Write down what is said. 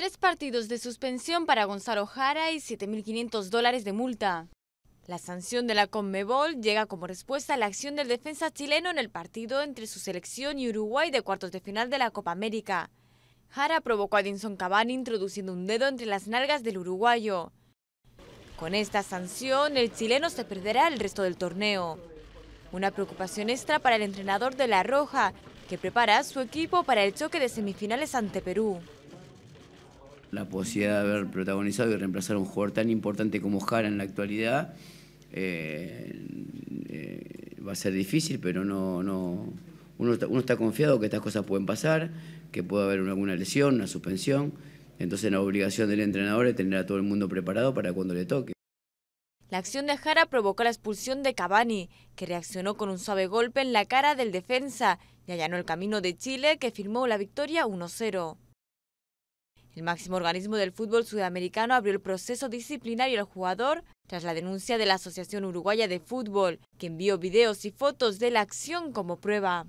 tres partidos de suspensión para Gonzalo Jara y 7.500 dólares de multa. La sanción de la Conmebol llega como respuesta a la acción del defensa chileno en el partido entre su selección y Uruguay de cuartos de final de la Copa América. Jara provocó a Dinson Cavani introduciendo un dedo entre las nalgas del uruguayo. Con esta sanción, el chileno se perderá el resto del torneo. Una preocupación extra para el entrenador de La Roja, que prepara a su equipo para el choque de semifinales ante Perú la posibilidad de haber protagonizado y reemplazar a un jugador tan importante como Jara en la actualidad eh, eh, va a ser difícil, pero no, uno, está, confiado que estas cosas pueden pasar, que puede haber alguna lesión, una suspensión. Entonces la obligación del entrenador es tener a todo el mundo preparado para cuando le toque. La acción de Jara provocó la expulsión de Cavani, que reaccionó con un suave golpe en la cara del defensa y allanó el camino de Chile, que firmó la victoria 1-0. El máximo organismo del fútbol sudamericano abrió el proceso disciplinario al jugador tras la denuncia de la Asociación Uruguaya de Fútbol, que envió videos y fotos de la acción como prueba.